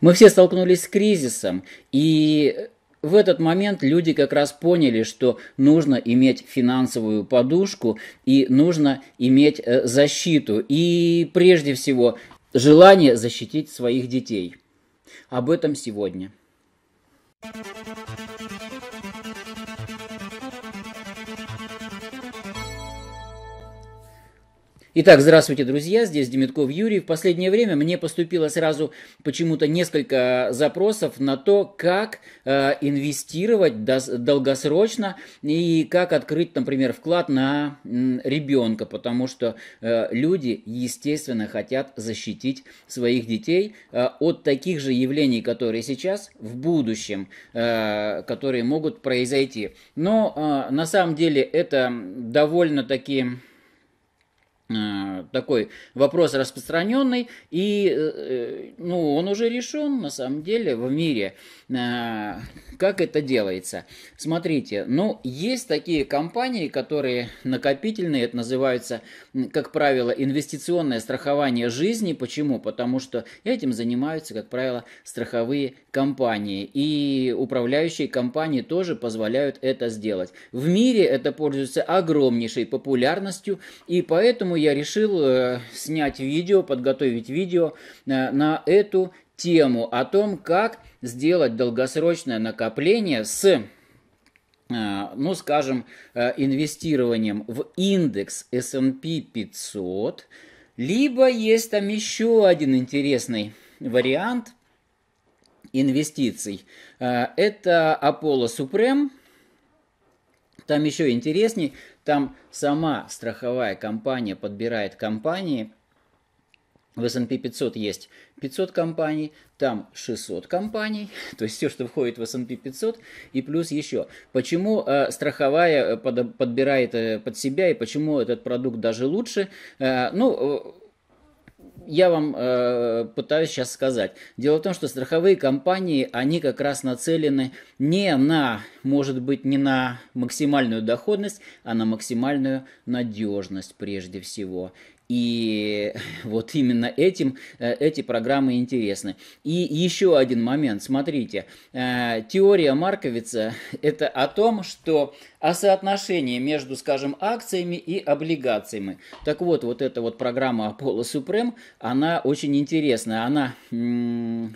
Мы все столкнулись с кризисом, и в этот момент люди как раз поняли, что нужно иметь финансовую подушку и нужно иметь э, защиту. И прежде всего желание защитить своих детей. Об этом сегодня. thank you Итак, здравствуйте, друзья, здесь Демитков Юрий. В последнее время мне поступило сразу почему-то несколько запросов на то, как э, инвестировать долгосрочно и как открыть, например, вклад на м, ребенка, потому что э, люди, естественно, хотят защитить своих детей э, от таких же явлений, которые сейчас, в будущем, э, которые могут произойти. Но э, на самом деле это довольно-таки а, такой вопрос распространенный, и э, ну, он уже решен на самом деле в мире. А, как это делается? Смотрите, ну, есть такие компании, которые накопительные, это называется, как правило, инвестиционное страхование жизни. Почему? Потому что этим занимаются, как правило, страховые компании, и управляющие компании тоже позволяют это сделать. В мире это пользуется огромнейшей популярностью, и поэтому я решил э, снять видео, подготовить видео э, на эту тему о том, как сделать долгосрочное накопление с э, ну, скажем, инвестированием в индекс S&P 500, либо есть там еще один интересный вариант инвестиций. Это Apollo Supreme, там еще интересней, там сама страховая компания подбирает компании. В S&P 500 есть 500 компаний, там 600 компаний, то есть все, что входит в S&P 500, и плюс еще. Почему э, страховая э, под, подбирает э, под себя, и почему этот продукт даже лучше? Э, ну, э, я вам э, пытаюсь сейчас сказать. Дело в том, что страховые компании, они как раз нацелены не на, может быть, не на максимальную доходность, а на максимальную надежность прежде всего. И вот именно этим э, эти программы интересны. И еще один момент, смотрите, э, теория Марковица – это о том, что о соотношении между, скажем, акциями и облигациями. Так вот, вот эта вот программа Apollo Supreme, она очень интересная, она э,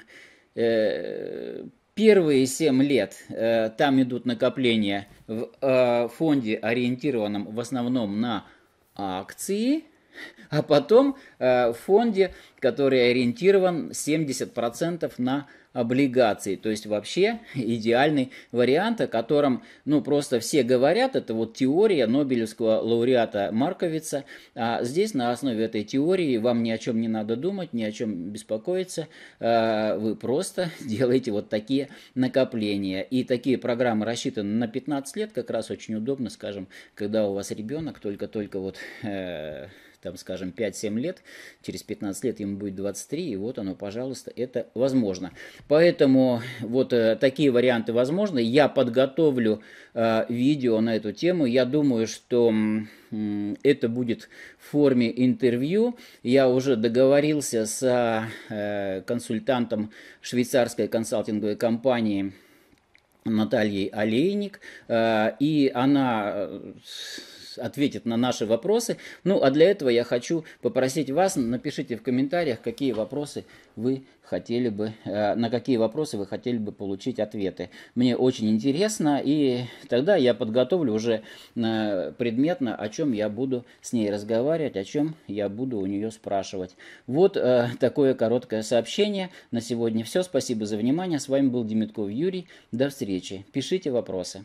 первые 7 лет э, там идут накопления в э, фонде, ориентированном в основном на акции, а потом э, в фонде, который ориентирован 70% на облигаций. То есть вообще идеальный вариант, о котором ну, просто все говорят, это вот теория Нобелевского лауреата Марковица. А здесь на основе этой теории вам ни о чем не надо думать, ни о чем беспокоиться. А, вы просто делаете вот такие накопления. И такие программы рассчитаны на 15 лет, как раз очень удобно, скажем, когда у вас ребенок только-только вот э, там, скажем, 5-7 лет, через 15 лет ему будет 23, и вот оно, пожалуйста, это возможно. Поэтому вот э, такие варианты возможны. Я подготовлю э, видео на эту тему. Я думаю, что это будет в форме интервью. Я уже договорился с э, консультантом швейцарской консалтинговой компании Натальей Олейник, э, и она э, ответит на наши вопросы. Ну, а для этого я хочу попросить вас, напишите в комментариях, какие вопросы вы хотели бы, э, на какие вопросы вы хотели бы получить ответы. Мне очень интересно, и Тогда я подготовлю уже э, предметно, о чем я буду с ней разговаривать, о чем я буду у нее спрашивать. Вот э, такое короткое сообщение. На сегодня все. Спасибо за внимание. С вами был Демитков Юрий. До встречи. Пишите вопросы.